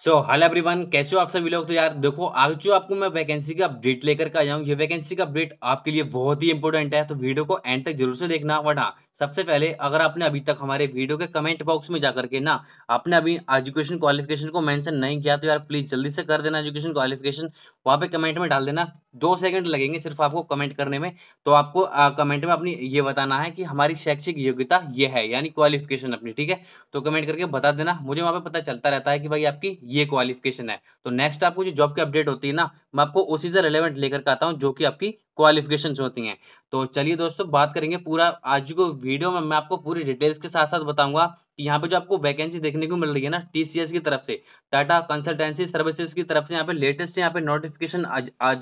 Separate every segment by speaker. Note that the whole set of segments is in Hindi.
Speaker 1: सो हेलो एवरीवन कैसे हो आप सभी लोग तो यार देखो आज जो आपको मैं वैकेंसी का अपडेट लेकर के आया हूँ ये वैकेंसी का अपडेट आपके लिए बहुत ही इंपॉर्टेंट है तो वीडियो को एंड तक जरूर से देखना बट हाँ सबसे पहले अगर आपने अभी तक हमारे वीडियो के कमेंट बॉक्स में जाकर के ना आपने अभी एजुकेशन क्वालिफिकेशन को मैंशन नहीं किया तो यार प्लीज जल्दी से कर देना एजुकेशन क्वालिफिकेशन वहाँ पे कमेंट में डाल देना दो सेकंड लगेंगे सिर्फ आपको कमेंट करने में तो आपको आ, कमेंट में अपनी ये बताना है कि हमारी शैक्षिक योग्यता ये है यानी क्वालिफिकेशन अपनी ठीक है तो कमेंट करके बता देना मुझे वहाँ पे पता चलता रहता है कि भाई आपकी ये क्वालिफिकेशन है तो नेक्स्ट आपको जो जॉब की अपडेट होती है ना मैं आपको उसी से रिलेवेंट लेकर आता हूँ जो कि आपकी क्वालिफिकेशन होती हैं तो चलिए दोस्तों बात करेंगे पूरा आज को वीडियो में मैं आपको पूरी डिटेल्स के साथ साथ बताऊंगा कि यहाँ पे जो आपको वैकेंसी देखने को मिल रही है ना टीसीएस की तरफ से टाटा कंसल्टेंसी सर्विसेज की तरफ से यहाँ पे लेटेस्ट यहाँ पे नोटिफिकेशन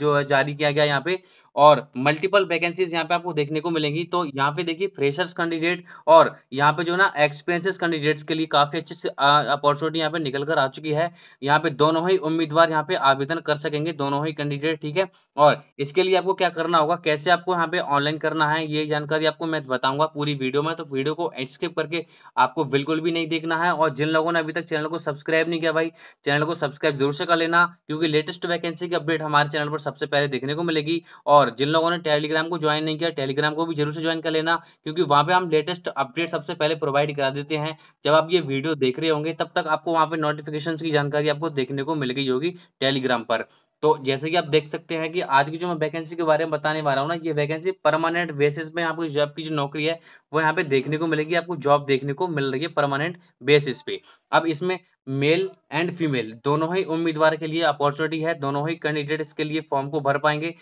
Speaker 1: जो जारी किया गया यहाँ पे और मल्टीपल वैकेंसीज यहाँ पे आपको देखने को मिलेंगी तो यहाँ पे देखिए फ्रेशर्स कैंडिडेट और यहाँ पे जो ना एक्सपीरियंसिस कैंडिडेट्स के लिए काफ़ी अच्छी अपॉर्चुनिटी यहाँ पे निकल कर आ चुकी है यहाँ पे दोनों ही उम्मीदवार यहाँ पे आवेदन कर सकेंगे दोनों ही कैंडिडेट ठीक है और इसके लिए आपको क्या करना होगा कैसे आपको यहाँ पे ऑनलाइन करना है ये जानकारी आपको मैं बताऊंगा पूरी वीडियो में तो वीडियो को स्किप करके आपको बिल्कुल भी नहीं देखना है और जिन लोगों ने अभी तक चैनल को सब्सक्राइब नहीं किया भाई चैनल को सब्सक्राइब जरूर से कर लेना क्योंकि लेटेस्ट वैकेंसी की अपडेट हमारे चैनल पर सबसे पहले देखने को मिलेगी और जिन लोगों ने टेलीग्राम को ज्वाइन नहीं किया टेलीग्राम को भी जरूर से ज्वाइन कर लेना क्योंकि वहाँ पे हम लेटेस्ट अपडेट सबसे पहले प्रोवाइड करा देते हैं जब आप ये वीडियो देख रहे होंगे तब तक आपको वहाँ पर नोटिफिकेशन की जानकारी आपको देखने को मिल गई होगी टेलीग्राम पर तो जैसे कि आप देख सकते हैं कि आज की जो मैं वैकेंसी के बारे में बताने वाला हूँ ना ये वैकेंसी परमानेंट बेसिस पे आपको जॉब की जो नौकरी है वो यहाँ पे देखने को मिलेगी आपको जॉब देखने को मिल रही है परमानेंट बेसिस पे अब इसमें मेल एंड फीमेल दोनों ही उम्मीदवार के लिए अपॉर्चुनिटी है दोनों ही कैंडिडेट इसके लिए फॉर्म को भर पाएंगे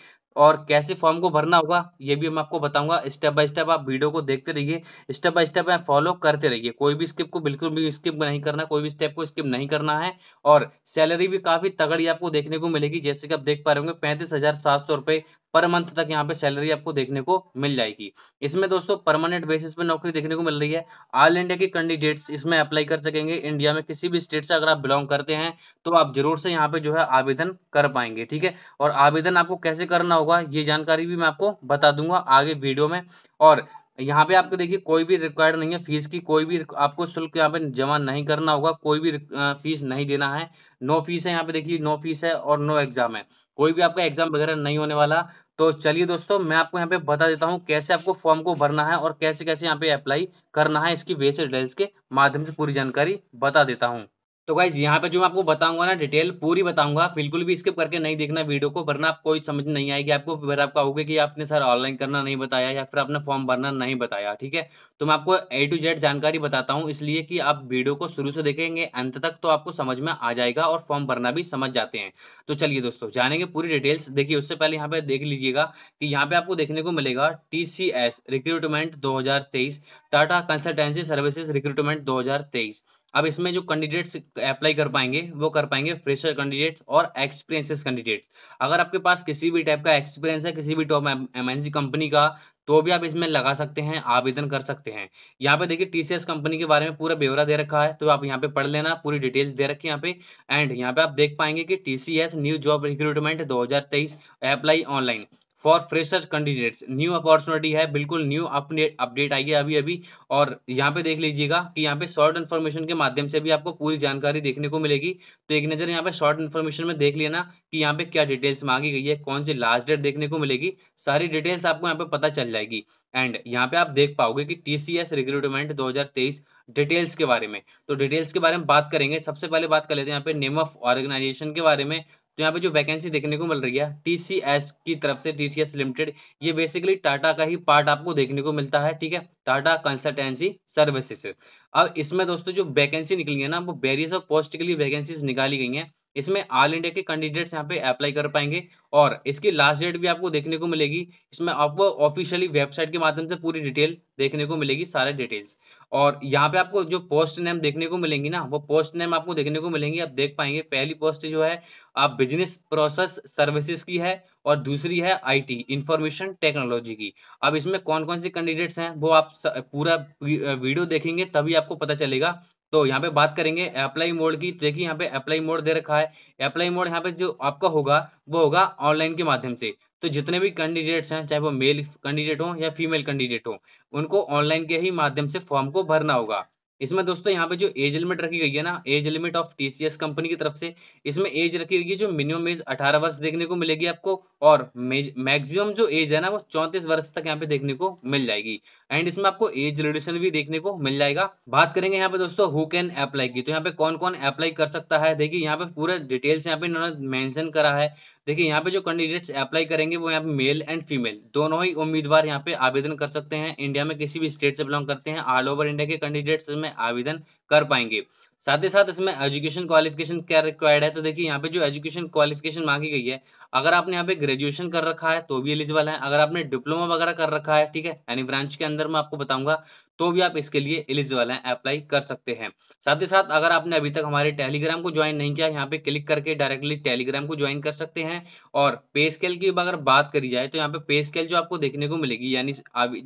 Speaker 1: और कैसे फॉर्म को भरना होगा ये भी मैं आपको बताऊंगा स्टेप बाय स्टेप आप वीडियो को देखते रहिए स्टेप बाय स्टेप आप फॉलो करते रहिए कोई भी स्किप को बिल्कुल भी स्किप नहीं करना कोई भी स्टेप को स्किप नहीं करना है और सैलरी भी काफ़ी तगड़ी आपको देखने को मिलेगी जैसे कि आप देख पा रहे होंगे पैंतीस हज़ार सात सौ रुपए पर मंथ तक यहाँ पे सैलरी आपको देखने को मिल जाएगी इसमें दोस्तों परमानेंट बेसिस पे नौकरी देखने को मिल रही है ऑल इंडिया के कैंडिडेट्स इसमें अप्लाई कर सकेंगे इंडिया में किसी भी स्टेट से अगर आप बिलोंग करते हैं तो आप जरूर से यहाँ पे जो है आवेदन कर पाएंगे ठीक है और आवेदन आपको कैसे करना होगा ये जानकारी भी मैं आपको बता दूंगा आगे वीडियो में और यहाँ पे आपको देखिए कोई भी रिक्वायर्ड नहीं है फीस की कोई भी आपको शुल्क यहाँ पे जमा नहीं करना होगा कोई भी फीस नहीं देना है नो फीस है यहाँ पे देखिए नो फीस है और नो एग्जाम है कोई भी आपका एग्जाम वगैरह नहीं होने वाला तो चलिए दोस्तों मैं आपको यहाँ पे बता देता हूँ कैसे आपको फॉर्म को भरना है और कैसे कैसे यहाँ पे अप्लाई करना है इसकी बेसिक डिटेल्स के माध्यम से पूरी जानकारी बता देता हूँ तो गाइज यहाँ पे जो मैं आपको बताऊंगा ना डिटेल पूरी बताऊंगा बिल्कुल भी स्किप करके नहीं देखना वीडियो को वरना आप कोई समझ नहीं आएगी आपको फिर आप कहोगे कि आपने सर ऑनलाइन करना नहीं बताया या फिर आपने फॉर्म भरना नहीं बताया ठीक है तो मैं आपको ए टू जेड जानकारी बताता हूँ इसलिए कि आप वीडियो को शुरू से देखेंगे अंत तक तो आपको समझ में आ जाएगा और फॉर्म भरना भी समझ जाते हैं तो चलिए दोस्तों जानेंगे पूरी डिटेल्स देखिए उससे पहले यहाँ पे देख लीजिएगा कि यहाँ पे आपको देखने को मिलेगा टी सी एस रिक्रूटमेंट दो हजार तेईस टाटा कंसल्टेंसी सर्विसेज रिक्रूटमेंट दो हजार तेईस अब इसमें जो कैंडिडेट्स अप्लाई कर पाएंगे वो कर पाएंगे फ्रेशर कैंडिडेट्स और एक्सपीरियंसेस कैंडिडेट्स अगर आपके पास किसी भी टाइप का एक्सपीरियंस है किसी भी टॉप एमएनसी कंपनी का तो भी आप इसमें लगा सकते हैं आवेदन कर सकते हैं यहाँ पे देखिए टीसीएस कंपनी के बारे में पूरा ब्यौरा दे रखा है तो आप यहाँ पे पढ़ लेना पूरी डिटेल्स दे रखी है यहाँ पे एंड यहाँ पे आप देख पाएंगे कि TCS new job recruitment 2023 apply online for fresher candidates new opportunity है बिल्कुल न्यू अपने अपडेट आई है अभी अभी और यहाँ पे देख लीजिएगा कि यहाँ पे शॉर्ट इन्फॉर्मेशन के माध्यम से भी आपको पूरी जानकारी देखने को मिलेगी तो एक नज़र यहाँ पे शॉर्ट इन्फॉर्मेशन में देख लेना कि यहाँ पे क्या डिटेल्स मांगी गई है कौन सी लास्ट डेट देखने को मिलेगी सारी डिटेल्स आपको यहाँ पे पता चल जाएगी एंड यहाँ पे आप देख पाओगे कि टी सी एस रिक्रूटमेंट दो हज़ार तेईस डिटेल्स के बारे में तो डिटेल्स के बारे में बात करेंगे सबसे पहले बात कर लेते हैं यहाँ पे नेम ऑफ ऑर्गेनाइजेशन के बारे में तो यहाँ पे जो वैकेंसी देखने को मिल रही है टीसीएस की तरफ से टीसीएस लिमिटेड ये बेसिकली टाटा का ही पार्ट आपको देखने को मिलता है ठीक है टाटा कंसल्टेंसी सर्विसेज अब इसमें दोस्तों जो वैकेंसी निकली है ना वो वेरियस ऑफ पोस्ट के लिए वैकेंसीज निकाली गई हैं इसमें ऑल इंडिया के कैंडिडेट्स यहाँ पे अप्लाई कर पाएंगे और इसकी लास्ट डेट भी आपको देखने को मिलेगी इसमें आपको ऑफिशियली वेबसाइट के माध्यम से पूरी डिटेल देखने को मिलेगी सारे डिटेल्स और यहाँ पे आपको जो पोस्ट नेम देखने को मिलेंगी ना वो पोस्ट नेम आपको देखने को मिलेंगी आप देख पाएंगे पहली पोस्ट जो है आप बिजनेस प्रोसेस सर्विसेज की है और दूसरी है आईटी इंफॉर्मेशन टेक्नोलॉजी की अब इसमें कौन कौन से कैंडिडेट्स हैं वो आप पूरा वीडियो देखेंगे तभी आपको पता चलेगा तो यहाँ पे बात करेंगे अप्लाई मोड की तो देखिए यहाँ पे अप्लाई मोड दे रखा है अप्लाई मोड यहाँ पे जो आपका होगा वो होगा ऑनलाइन के माध्यम से तो जितने भी कैंडिडेट्स हैं चाहे वो मेल कैंडिडेट हो या फीमेल कैंडिडेट हो उनको ऑनलाइन के ही माध्यम से फॉर्म को भरना होगा इसमें दोस्तों यहाँ पे जो एज लिमिट रखी गई है ना age limit of TCS company की तरफ से इसमें एज रखी गई है जो मिनिमम एज 18 वर्ष देखने को मिलेगी आपको और मैक्सिमम जो एज है ना वो 34 वर्ष तक यहाँ पे देखने को मिल जाएगी एंड इसमें आपको एज रिड्यूशन भी देखने को मिल जाएगा बात करेंगे यहाँ पे दोस्तों हु कैन अप्लाई की तो यहाँ पे कौन कौन अप्लाई कर सकता है देखिए यहाँ पे पूरा डिटेल्स यहाँ पे इन्होंने मैंशन करा है देखिए यहाँ पे जो कैंडिडेट्स अप्लाई करेंगे वो यहाँ पे मेल एंड फीमेल दोनों ही उम्मीदवार यहाँ पे आवेदन कर सकते हैं इंडिया में किसी भी स्टेट से बिलोंग करते हैं ऑल ओवर इंडिया के कैंडिडेट्स इसमें आवेदन कर पाएंगे साथ ही साथ इसमें एजुकेशन क्वालिफिकेशन क्या रिक्वायर्ड है तो देखिए यहाँ पे जो एजुकेशन क्वालिफिकेशन मांगी गई है अगर आपने यहाँ पे ग्रेजुएशन कर रखा है तो भी एलिजिबल है अगर आपने डिप्लोमा वगैरह कर रखा है ठीक है यानी ब्रांच के अंदर मैं आपको बताऊंगा तो भी आप इसके लिए एलिजिबल हैं अप्लाई कर सकते हैं साथ ही साथ अगर आपने अभी तक हमारे टेलीग्राम को ज्वाइन नहीं किया यहाँ पे क्लिक करके डायरेक्टली टेलीग्राम को ज्वाइन कर सकते हैं और पे स्केल की अगर बात करी जाए तो यहाँ पे पे स्केल जो आपको देखने को मिलेगी यानी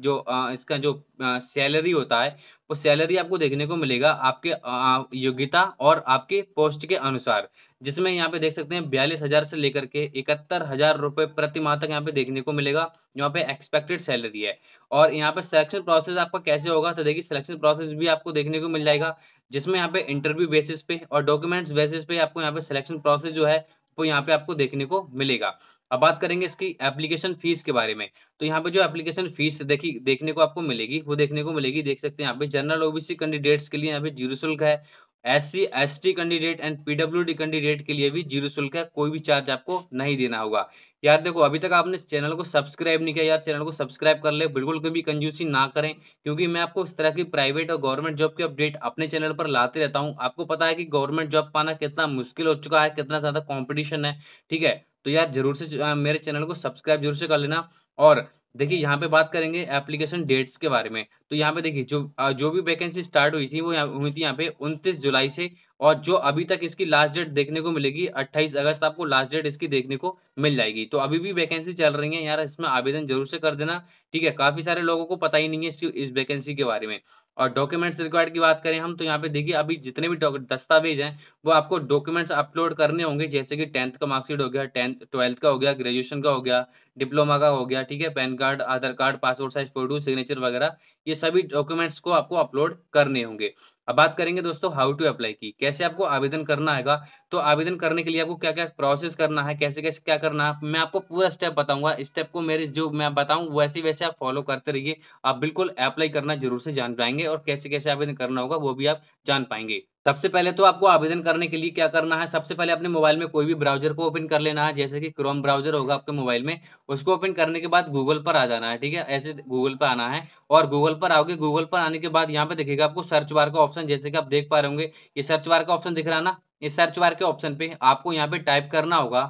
Speaker 1: जो इसका जो सैलरी होता है वो सैलरी आपको देखने को मिलेगा आपके योग्यता और आपके पोस्ट के अनुसार जिसमें यहाँ पे देख सकते हैं बयालीस हजार से लेकर के इकहत्तर हजार रुपये प्रति माह तक यहाँ पे देखने को मिलेगा यहाँ पे एक्सपेक्टेड सैलरी है और यहाँ पे सिलेक्शन प्रोसेस आपका कैसे होगा तो देखिए सिलेक्शन प्रोसेस भी आपको देखने को मिल जाएगा जिसमें यहाँ पे इंटरव्यू बेसिस पे और डॉक्यूमेंट्स बेसिस पे आपको यहाँ पे सिलेक्शन प्रोसेस जो है वो यहाँ पे आपको देखने को मिलेगा अब बात करेंगे इसकी एप्लीकेशन फीस के बारे में तो यहाँ पे जो एप्लीकेशन फीस देखी देखने को आपको मिलेगी वो देखने को मिलेगी देख सकते हैं यहाँ पे जनरल ओबीसी कैंडिडेट्स के लिए यहाँ पे जीरो शुल्क है S C S T candidate and PW candidate के लिए भी जीरो शुल्क है कोई भी चार्ज आपको नहीं देना होगा यार देखो अभी तक आपने चैनल को सब्सक्राइब नहीं किया यार चैनल को सब्सक्राइब कर ले बिल्कुल कभी कंजूसी ना करें क्योंकि मैं आपको इस तरह की प्राइवेट और गवर्नमेंट जॉब की अपडेट अपने चैनल पर लाते रहता हूँ आपको पता है कि गवर्नमेंट जॉब पाना कितना मुश्किल हो चुका है कितना ज़्यादा कॉम्पिटिशन है ठीक है तो यार जरूर से मेरे चैनल को सब्सक्राइब जरूर से कर लेना और देखिए यहाँ पे बात करेंगे एप्लीकेशन डेट्स के बारे में तो यहाँ पे देखिए जो जो भी वैकेंसी स्टार्ट हुई थी वो यहाँ हुई थी यहाँ पे 29 जुलाई से और जो अभी तक इसकी लास्ट डेट देखने को मिलेगी 28 अगस्त आपको लास्ट डेट इसकी देखने को मिल जाएगी तो अभी भी वैकेंसी चल रही है यार इसमें आवेदन जरूर से कर देना ठीक है काफी सारे लोगों को पता ही नहीं है इस, वैकेंसी के बारे में और डॉक्यूमेंट्स रिक्वायर्ड की बात करें हम तो यहाँ पे देखिए अभी जितने भी दस्तावेज हैं वो आपको डॉक्यूमेंट्स अपलोड करने होंगे जैसे कि टेंथ का मार्कशीट हो गया टेंथ ट्वेल्थ का हो गया ग्रेजुएशन का हो गया डिप्लोमा का हो गया ठीक है PAN card Aadhaar card passport size photo signature वगैरह ये सभी डॉक्यूमेंट्स को आपको अपलोड करने होंगे अब बात करेंगे दोस्तों हाउ टू अप्लाई की कैसे आपको आवेदन करना है तो आवेदन करने के लिए आपको क्या क्या प्रोसेस करना है कैसे कैसे क्या करना है मैं आपको पूरा स्टेप बताऊंगा स्टेप को मेरे जो मैं बताऊं वैसे वैसे आप फॉलो करते रहिए आप बिल्कुल अप्लाई करना जरूर से जान पाएंगे और कैसे कैसे आवेदन करना होगा वो भी आप जान पाएंगे सबसे पहले तो आपको आवेदन करने के लिए क्या करना है सबसे पहले अपने मोबाइल में कोई भी ब्राउजर को ओपन कर लेना है जैसे कि क्रोम ब्राउजर होगा आपके मोबाइल में उसको ओपन करने के बाद गूगल पर आ जाना है ठीक है ऐसे गूगल पर आना है और गूगल पर आओगे गूगल पर आने के बाद यहाँ पे देखिएगा आपको सर्च बार का ऑप्शन जैसे कि आप देख पा रहे होंगे ये सर्च बार का ऑप्शन दिख रहा ना इस सर्च बार के ऑप्शन पे आपको यहाँ पे टाइप करना होगा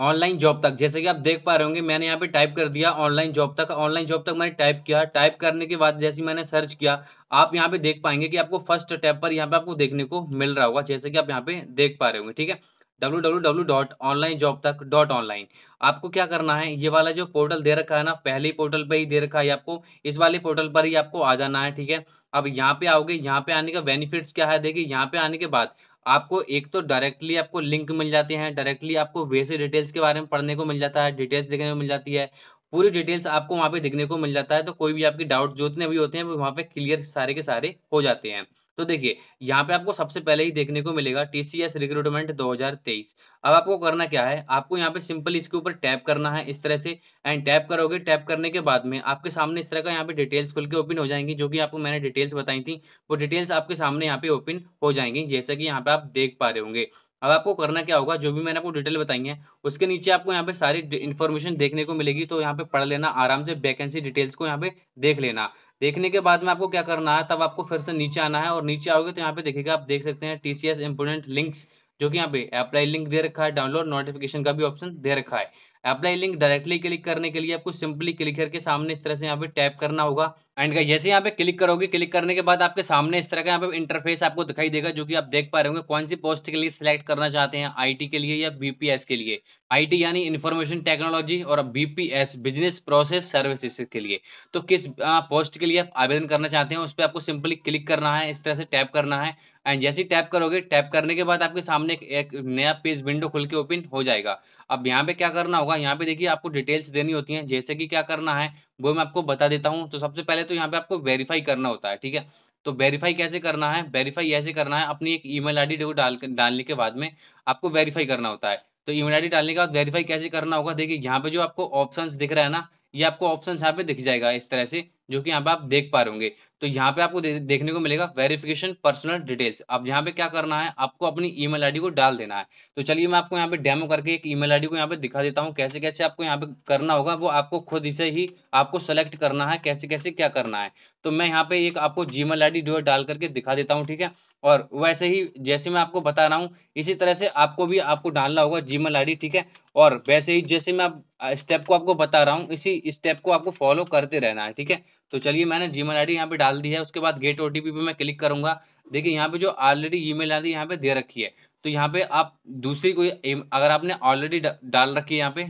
Speaker 1: ऑनलाइन जॉब तक जैसे कि आप देख पा रहे होंगे मैंने यहाँ पे टाइप कर दिया ऑनलाइन जॉब तक ऑनलाइन जॉब तक मैंने टाइप किया टाइप करने के बाद जैसे मैंने सर्च किया आप यहाँ पे देख पाएंगे कि आपको फर्स्ट टैब पर यहाँ पे आपको देखने को मिल रहा होगा जैसे कि आप यहाँ पे देख पा रहे होंगे ठीक है W W W dot online job तक डॉट ऑनलाइन आपको क्या करना है ये वाला जो पोर्टल दे रखा है ना पहले पोर्टल पे ही दे रखा है आपको इस वाले पोर्टल पर ही आपको आ जाना है ठीक है अब यहाँ पे आओगे यहाँ पे आने का बेनिफिट्स क्या है देखिए यहाँ पे आने के बाद आपको एक तो डायरेक्टली आपको लिंक मिल जाते हैं डायरेक्टली आपको वैसे डिटेल्स के बारे में पढ़ने को मिल जाता है डिटेल्स देखने को मिल जाती है पूरी डिटेल्स आपको वहाँ पे देखने को मिल जाता है तो कोई भी आपकी डाउट जो इतने भी होते हैं वो वहाँ पे क्लियर सारे के सारे हो जाते हैं तो देखिए यहाँ पे आपको सबसे पहले ही देखने को मिलेगा टी सी एस रिक्रूटमेंट दो हजार तेईस अब आपको करना क्या है आपको यहाँ पे सिंपल इसके ऊपर टैप करना है इस तरह से एंड टैप करोगे टैप करने के बाद में आपके सामने इस तरह का यहाँ पे डिटेल्स खुल के ओपन हो जाएंगी जो कि आपको मैंने डिटेल्स बताई थी वो डिटेल्स आपके सामने यहाँ पे ओपन हो जाएंगी जैसा कि यहाँ पे आप देख पा रहे होंगे अब आपको करना क्या होगा जो भी मैंने आपको डिटेल बताई है उसके नीचे आपको यहाँ पे सारी इन्फॉर्मेशन देखने को मिलेगी तो यहाँ पे पढ़ लेना आराम से वैकेंसी डिटेल्स को यहाँ पे देख लेना देखने के बाद में आपको क्या करना है तब आपको फिर से नीचे आना है और नीचे आओगे तो यहाँ पे देखेगा आप देख सकते हैं टी सी लिंक्स जो कि यहाँ पे अप्लाई लिंक दे रखा है डाउनलोड नोटिफिकेशन का भी ऑप्शन दे रखा है अप्लाई लिंक डायरेक्टली क्लिक करने के लिए आपको सिंपली क्लिक करके सामने इस तरह से यहाँ पे टैप करना होगा एंड जैसे यहाँ पे क्लिक करोगे क्लिक करने के बाद आपके सामने इस तरह का यहाँ पे इंटरफेस आपको दिखाई देगा जो कि आप देख पा रहे होंगे कौन सी पोस्ट के लिए सिलेक्ट करना चाहते हैं आईटी के लिए या बीपीएस के लिए आईटी यानी इन्फॉर्मेशन टेक्नोलॉजी और बीपीएस बिजनेस प्रोसेस सर्विसेज के लिए तो किस पोस्ट के लिए आप आवेदन करना चाहते हैं उस पर आपको सिंपली क्लिक करना है इस तरह से टैप करना है एंड जैसे ही टैप करोगे टैप करने के बाद आपके सामने एक, एक नया पेज विंडो खुल के ओपन हो जाएगा अब यहाँ पे क्या करना होगा यहाँ पे देखिए आपको डिटेल्स देनी होती हैं जैसे कि क्या करना है वो मैं आपको बता देता हूँ तो सबसे पहले तो यहाँ पे आपको वेरीफाई करना होता है ठीक है तो वेरीफाई कैसे करना है वेरीफाई ऐसे करना है अपनी एक ईमेल आईडी आई डाल डालने के बाद में आपको वेरीफाई करना होता है तो ईमेल आईडी डालने के बाद वेरीफाई कैसे करना होगा देखिए यहाँ पे जो आपको ऑप्शंस दिख रहा है ना ये आपको ऑप्शन यहाँ पे दिख जाएगा इस तरह से जो कि यहाँ पे आप देख पा रहे होंगे तो यहाँ पे आपको देखने को मिलेगा वेरिफिकेशन पर्सनल डिटेल्स अब यहाँ पे क्या करना है आपको अपनी ईमेल आईडी को डाल देना है तो चलिए मैं आपको यहाँ पे डेमो करके एक ईमेल आईडी को यहाँ पे दिखा देता हूँ कैसे कैसे आपको यहाँ पे करना होगा वो आपको खुद से ही आपको सेलेक्ट करना है कैसे कैसे क्या करना है तो मैं यहाँ पे एक आपको जी मेल जो डाल करके दिखा देता हूँ ठीक है और वैसे ही जैसे मैं आपको बता रहा हूँ इसी तरह से आपको भी आपको डालना होगा जी मेल ठीक है और वैसे ही जैसे मैं आप स्टेप को आपको बता रहा हूँ इसी स्टेप को आपको फॉलो करते रहना है ठीक है तो चलिए मैंने जी मेल आई यहाँ पे डाल दी है उसके बाद गेट ओ टी पी पे मैं क्लिक करूंगा देखिए यहाँ पे जो ऑलरेडी ई मेल आई यहाँ पे दे रखी है तो यहाँ पे आप दूसरी कोई अगर आपने ऑलरेडी डाल रखी है यहाँ पे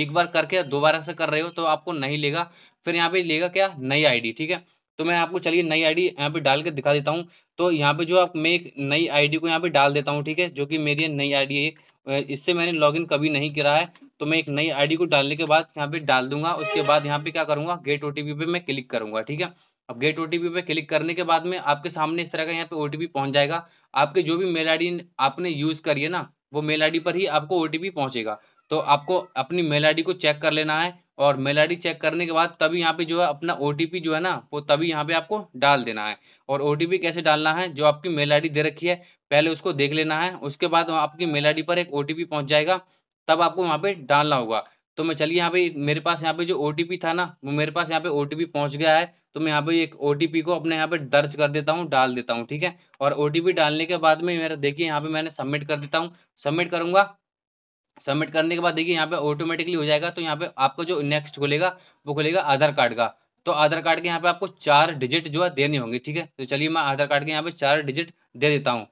Speaker 1: एक बार करके दोबारा से कर रहे हो तो आपको नहीं लेगा फिर यहाँ पे लेगा क्या नई आईडी ठीक है तो मैं आपको चलिए नई आईडी यहाँ पे डाल के दिखा देता हूँ तो यहाँ पे जो आप मैं एक नई आईडी को यहाँ पे डाल देता हूँ ठीक है जो कि मेरी नई आईडी है इससे मैंने लॉगिन कभी नहीं करा है तो मैं एक नई आईडी को डालने के बाद यहाँ पे डाल दूंगा उसके बाद यहाँ पे क्या करूँगा गेट ओ पे मैं क्लिक करूँगा ठीक है अब गेट ओ पे क्लिक करने के बाद में आपके सामने इस तरह का यहाँ पे ओ पहुँच जाएगा आपके जो भी मेल आई आपने यूज़ करिए ना वो मेल आई पर ही आपको ओ पहुँचेगा तो आपको अपनी मेल आई को चेक कर लेना है और मेल आई चेक करने के बाद तभी यहाँ पे जो है अपना ओ जो है ना वो तभी यहाँ पे आपको डाल देना है और ओ कैसे डालना है जो आपकी मेल आई दे रखी है पहले उसको देख लेना है उसके बाद आपकी मेल आई पर एक ओ पहुँच जाएगा तब आपको वहाँ पे डालना होगा तो मैं चलिए यहाँ पे मेरे पास यहाँ पे जो ओ था ना वो मेरे पास यहाँ पे ओ पहुँच गया है तो मैं यहाँ पे एक ओ को अपने यहाँ पे दर्ज कर देता हूँ डाल देता हूँ ठीक है और ओ डालने के बाद में मेरा देखिए यहाँ पे मैंने सबमिट कर देता हूँ सबमिट करूँगा सबमिट करने के बाद देखिए यहाँ पे ऑटोमेटिकली हो जाएगा तो यहाँ पे आपको जो नेक्स्ट खुलेगा वो खुलेगा आधार कार्ड का तो आधार कार्ड के यहाँ पे आपको चार डिजिट जो है देने होंगे ठीक है तो चलिए मैं आधार कार्ड के यहाँ पे चार डिजिट दे देता हूँ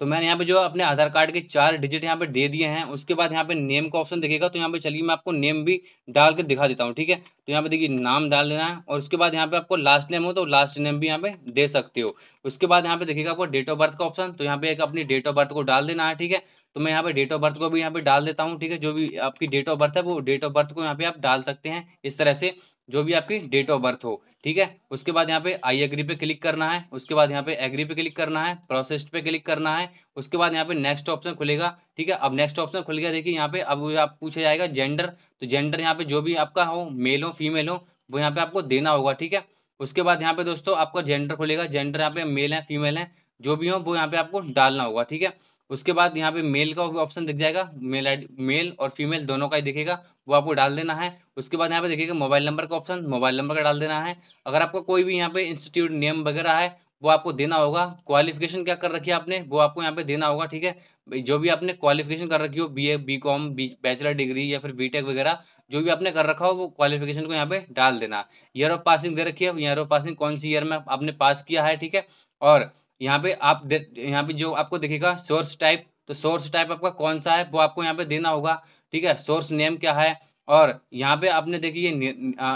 Speaker 1: तो मैंने यहाँ पे जो अपने आधार कार्ड के चार डिजिट यहाँ पे दे दिए हैं उसके बाद यहाँ पे नेम का ऑप्शन देखेगा तो यहाँ पे चलिए मैं आपको नेम भी डाल के दिखा देता हूँ ठीक है तो यहाँ पे देखिए नाम डाल देना है और उसके बाद यहाँ पे आपको लास्ट नेम हो तो लास्ट नेम भी यहाँ पे दे सकते हो उसके बाद यहाँ पे देखिएगा आपको डेट ऑफ बर्थ का ऑप्शन तो यहाँ पे एक अपनी डेट ऑफ बर्थ को डाल देना है ठीक है तो मैं यहाँ पे डेट ऑफ बर्थ को भी यहाँ पे डाल देता हूँ ठीक है जो भी आपकी डेट ऑफ बर्थ है वो डेट ऑफ बर्थ को यहाँ पे आप डाल सकते हैं इस तरह से जो भी आपकी डेट ऑफ बर्थ हो ठीक है उसके बाद यहाँ पे आई एग्री पे क्लिक करना है उसके बाद यहाँ पे एग्री पे क्लिक करना है प्रोसेस्ड पे क्लिक करना है उसके बाद यहाँ पे नेक्स्ट ऑप्शन खुलेगा ठीक है अब नेक्स्ट ऑप्शन खुल गया देखिए यहाँ पे अब आप पूछा जाएगा जेंडर तो जेंडर यहाँ पे जो भी आपका हो मेल हो फीमेल हो वो यहाँ पे आपको देना होगा ठीक है उसके बाद यहाँ पे दोस्तों आपका जेंडर खुलेगा जेंडर यहाँ पे मेल है फीमेल है जो भी हो वो यहाँ पे आपको डालना होगा ठीक है उसके बाद यहाँ पे मेल का ऑप्शन दिख जाएगा मेल आई मेल और फीमेल दोनों का ही दिखेगा वो आपको डाल देना है उसके बाद यहाँ पे देखिएगा मोबाइल नंबर का ऑप्शन मोबाइल नंबर का डाल देना है अगर आपका कोई भी यहाँ पे इंस्टीट्यूट नेम वगैरह है वो आपको देना होगा क्वालिफिकेशन क्या कर रखी है आपने वो आपको यहाँ पे देना होगा ठीक है जो भी आपने क्वालिफिकेशन कर रखी हो B A B com bachelor degree या फिर बी टेक वगैरह जो भी आपने कर रखा हो वो क्वालिफिकेशन को यहाँ पे डाल देना ईयर ऑफ पासिंग दे रखी है ईयर ऑफ पासिंग कौन सी ईयर में आपने पास किया है ठीक है और यहाँ पे आप यहाँ पे जो आपको दिखेगा सोर्स टाइप तो सोर्स टाइप आपका कौन सा है वो आपको यहाँ पे देना होगा ठीक है सोर्स नेम क्या है और यहाँ पे आपने देखिए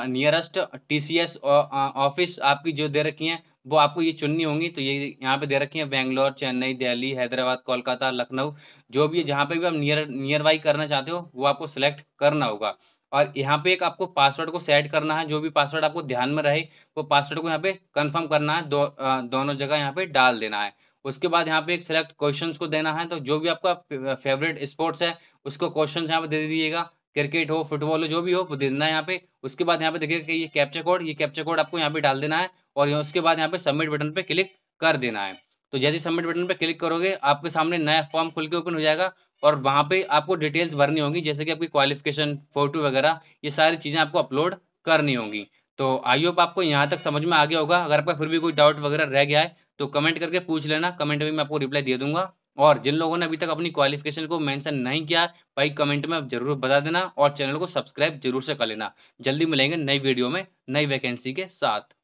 Speaker 1: नियरेस्ट टीसीएस ऑफिस आपकी जो दे रखी है वो आपको ये चुननी होंगी तो ये यहाँ पे दे रखी है बेंगलोर चेन्नई दिल्ली हैदराबाद कोलकाता लखनऊ जो भी जहाँ पे भी आप नियर नियर बाई करना चाहते हो वो आपको सिलेक्ट करना होगा और यहाँ पे एक आपको पासवर्ड को सेट करना है जो भी पासवर्ड आपको ध्यान में रहे वो पासवर्ड को यहाँ पे कंफर्म करना है दो, आ, दोनों जगह यहाँ पे डाल देना है उसके बाद यहाँ पे एक सिलेक्ट क्वेश्चन को देना है तो जो भी आपका फेवरेट स्पोर्ट्स है उसको क्वेश्चन यहाँ पे दे दीजिएगा क्रिकेट हो फुटबॉल हो जो भी हो वो दे देना है यहाँ पे उसके बाद यहाँ पे देखिएगा ये कैप्चर कोड ये कैप्चर कोड आपको यहाँ पे डाल देना है और उसके बाद यहाँ पे सबमिट बटन पे क्लिक कर देना है तो जैसे सबमिट बटन पर क्लिक करोगे आपके सामने नया फॉर्म खुल के ओपन हो जाएगा और वहाँ पे आपको डिटेल्स भरनी होगी जैसे कि आपकी क्वालिफिकेशन फ़ोटो वगैरह ये सारी चीज़ें आपको अपलोड करनी होंगी तो आई होप आपको यहाँ तक समझ में आ गया होगा अगर आपका फिर भी कोई डाउट वगैरह रह गया है तो कमेंट करके पूछ लेना कमेंट में मैं आपको रिप्लाई दे दूंगा और जिन लोगों ने अभी तक अपनी क्वालिफिकेशन को मेंशन नहीं किया भाई कमेंट में जरूर बता देना और चैनल को सब्सक्राइब जरूर से कर लेना जल्दी मिलेंगे नई वीडियो में नई वैकेंसी के साथ